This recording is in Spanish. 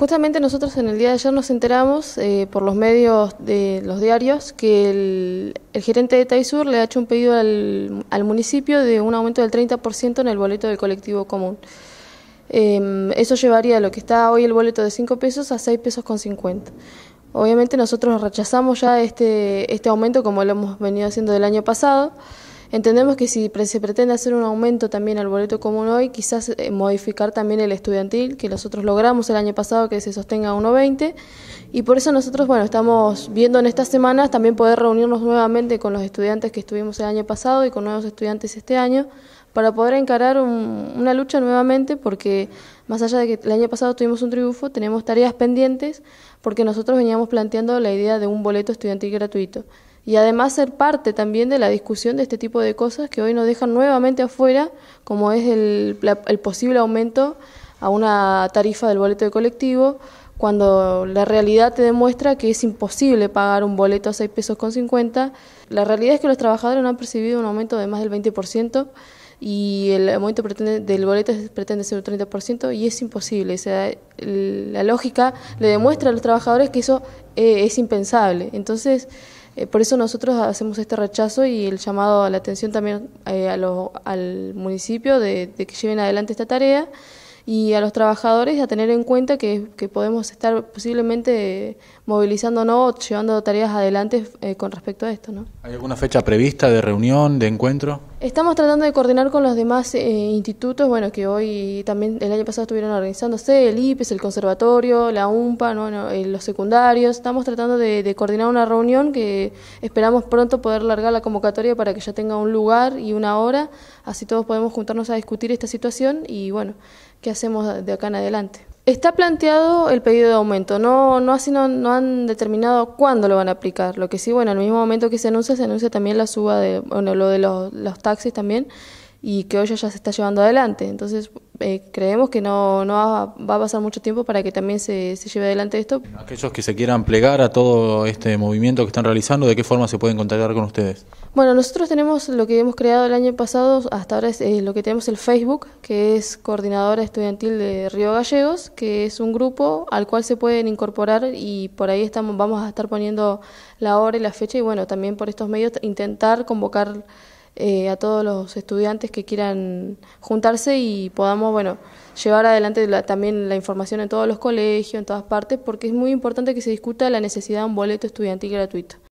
Justamente nosotros en el día de ayer nos enteramos eh, por los medios de los diarios que el, gerente de Taisur le ha hecho un pedido al, al municipio de un aumento del 30% en el boleto del colectivo común. Em, eso llevaría lo que está hoy el boleto de 5 pesos a 6 pesos con 50. Obviamente nosotros rechazamos ya este, este aumento como lo hemos venido haciendo del año pasado. Entendemos que si se pretende hacer un aumento también al boleto común hoy, quizás eh, modificar también el estudiantil, que nosotros logramos el año pasado que se sostenga a 1.20, y por eso nosotros, bueno, estamos viendo en estas semanas también poder reunirnos nuevamente con los estudiantes que estuvimos el año pasado y con nuevos estudiantes este año, para poder encarar una lucha nuevamente, porque más allá de que el año pasado tuvimos un triunfo, tenemos tareas pendientes, porque nosotros veníamos planteando la idea de un boleto estudiantil gratuito y además ser parte también de la discusión de este tipo de cosas que hoy nos dejan nuevamente afuera, como es el, posible aumento a una tarifa del boleto de colectivo, cuando la realidad te demuestra que es imposible pagar un boleto a 6 pesos con 50. La realidad es que los trabajadores no han percibido un aumento de más del 20% y el aumento del boleto pretende ser un 30% y es imposible. O sea, la lógica le demuestra a los trabajadores que eso eh, es impensable. Entonces, eh, por eso nosotros hacemos este rechazo y el llamado a la atención también eh, al municipio de, que lleven adelante esta tarea y a los trabajadores a tener en cuenta que, podemos estar posiblemente movilizándonos o llevando tareas adelante eh, con respecto a esto. ¿Hay alguna fecha prevista de reunión, de encuentro? Estamos tratando de coordinar con los demás eh, institutos, bueno, que hoy también el año pasado estuvieron organizándose, el IPES, el conservatorio, la UMPA, eh, los secundarios. Estamos tratando de, coordinar una reunión que esperamos pronto poder largar la convocatoria para que ya tenga un lugar y una hora, así todos podemos juntarnos a discutir esta situación y bueno, qué hacemos de acá en adelante. Está planteado el pedido de aumento, no, no así no, han determinado cuándo lo van a aplicar. Lo que sí, bueno, al mismo momento que se anuncia, se anuncia también la suba de, bueno, lo de los, los taxis también, y que hoy ya se está llevando adelante. Entonces, eh, creemos que no, no va, a pasar mucho tiempo para que también se, se, lleve adelante esto. Aquellos que se quieran plegar a todo este movimiento que están realizando, ¿de qué forma se pueden contactar con ustedes? Bueno, nosotros tenemos lo que hemos creado el año pasado, hasta ahora es eh, lo que tenemos el Facebook, que es Coordinadora Estudiantil de Río Gallegos, que es un grupo al cual se pueden incorporar y por ahí estamos, vamos a estar poniendo la hora y la fecha y bueno, también por estos medios intentar convocar eh, a todos los estudiantes que quieran juntarse y podamos, bueno, llevar adelante también la información en todos los colegios, en todas partes, porque es muy importante que se discuta la necesidad de un boleto estudiantil gratuito.